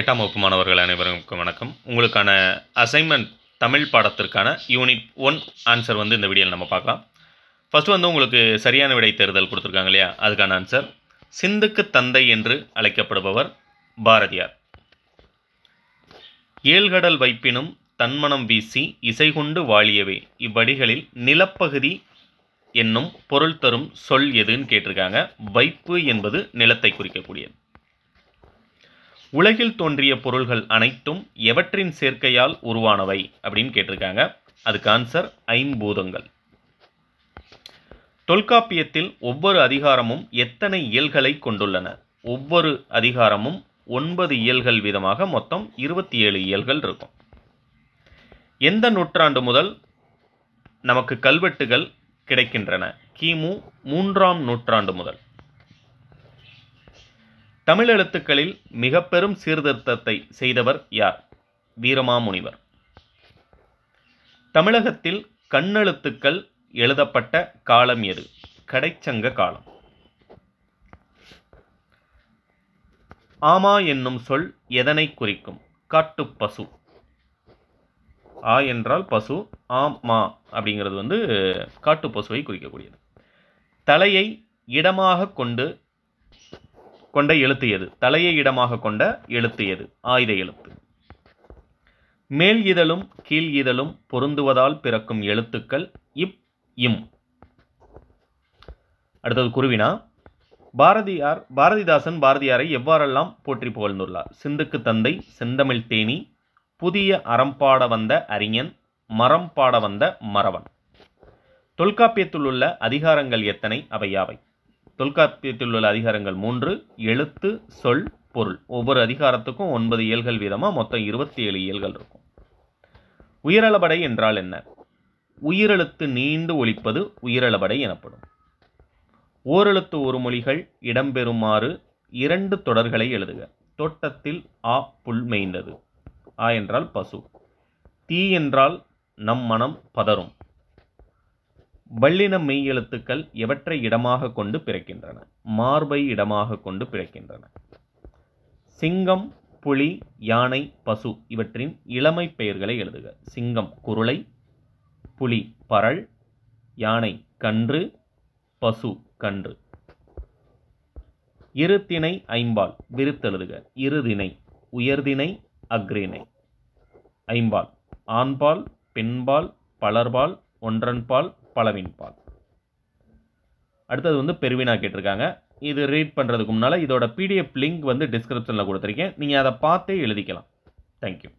எட்டாம் வகுப்பு மாணவர்கள் அனைவருக்கும் வணக்கம் உங்களுக்கான அசைன்மெண்ட் தமிழ் பாடத்திற்கான யூனிட் ஒன் ஆன்சர் வந்து இந்த வீடியோவில் நம்ம பார்க்கலாம் ஃபஸ்ட்டு வந்து உங்களுக்கு சரியான விடை தேர்தல் கொடுத்துருக்காங்க இல்லையா அதுக்கான ஆன்சர் சிந்துக்கு தந்தை என்று அழைக்கப்படுபவர் பாரதியார் ஏழ்கடல் வைப்பினும் தன்மனம் வீசி இசை கொண்டு வாழியவை இவ்வடிகளில் நிலப்பகுதி என்னும் பொருள் தரும் சொல் எதுன்னு கேட்டிருக்காங்க வைப்பு என்பது நிலத்தை குறிக்கக்கூடியது உலகில் தோன்றிய பொருள்கள் அனைத்தும் எவற்றின் சேர்க்கையால் உருவானவை அப்படின்னு கேட்டிருக்காங்க அதுக்கு ஆன்சர் ஐம்பூதங்கள் தொல்காப்பியத்தில் ஒவ்வொரு அதிகாரமும் எத்தனை இயல்களை கொண்டுள்ளன ஒவ்வொரு அதிகாரமும் ஒன்பது இயல்கள் வீதமாக மொத்தம் இருபத்தி ஏழு இயல்கள் இருக்கும் எந்த நூற்றாண்டு முதல் நமக்கு கல்வெட்டுகள் கிடைக்கின்றன கிமு மூன்றாம் நூற்றாண்டு முதல் தமிழ் எழுத்துக்களில் மிக பெரும் சீர்திருத்தத்தை செய்தவர் யார் வீரமாமுனிவர் தமிழகத்தில் கண்ணெழுத்துக்கள் எழுதப்பட்ட காலம் எது கடைச்சங்க காலம் ஆமா என்னும் சொல் எதனை குறிக்கும் காட்டு பசு ஆ என்றால் பசு ஆமா அப்படிங்கிறது வந்து காட்டு பசுவை குறிக்கக்கூடியது தலையை இடமாக கொண்டு கொண்ட எழுத்து எது தலையை இடமாக கொண்ட எழுத்து எது ஆயுத எழுத்து மேல் இதழும் கீழ் இதழும் பொருந்துவதால் பிறக்கும் எழுத்துக்கள் இப் இம் அடுத்தது குருவினா பாரதியார் பாரதிதாசன் பாரதியாரை எவ்வாறெல்லாம் போற்றி புகழ்ந்துள்ளார் சிந்துக்கு தந்தை செந்தமிழ் தேனி புதிய அறம்பாட வந்த அறிஞன் மரம் பாட வந்த மறவன் தொல்காப்பியத்தில் உள்ள அதிகாரங்கள் எத்தனை அவை யாவை தொல்காப்பியத்தில் உள்ள அதிகாரங்கள் மூன்று எழுத்து சொல் பொருள் ஒவ்வொரு அதிகாரத்துக்கும் ஒன்பது இயல்கள் வீதமாக மொத்தம் இருபத்தி ஏழு இயல்கள் இருக்கும் உயிரளபடை என்றால் என்ன உயிரெழுத்து நீண்டு ஒழிப்பது உயிரளபடை எனப்படும் ஓரெழுத்து ஒரு மொழிகள் இடம்பெறுமாறு இரண்டு தொடர்களை எழுதுக தோட்டத்தில் ஆ புல் மெய்ந்தது ஆ என்றால் பசு தீ என்றால் நம் மனம் பதறும் வள்ளின மெய் எழுத்துக்கள் எவற்றை இடமாக கொண்டு பிறக்கின்றன மார்பை இடமாக கொண்டு பிறக்கின்றன சிங்கம் புலி யானை பசு இவற்றின் இளமை பெயர்களை எழுதுக சிங்கம் குருளை புலி பரல் யானை கன்று பசு கன்று இருத்திணை ஐம்பால் விருத்தெழுதுக இருதிணை உயர்திணை அக்ரிணை ஐம்பால் ஆண்பால் பெண்பால் பலர்பால் ஒன்றன்பால் பலவின் பால் அடுத்தது வந்து பெருவினா கேட்டிருக்காங்க இது ரீட் பண்ணுறதுக்கு முன்னால் இதோட பிடிஎஃப் லிங்க் வந்து டிஸ்கிரிப்ஷனில் கொடுத்துருக்கேன் நீங்கள் அதை பார்த்தே எழுதிக்கலாம் தேங்க்யூ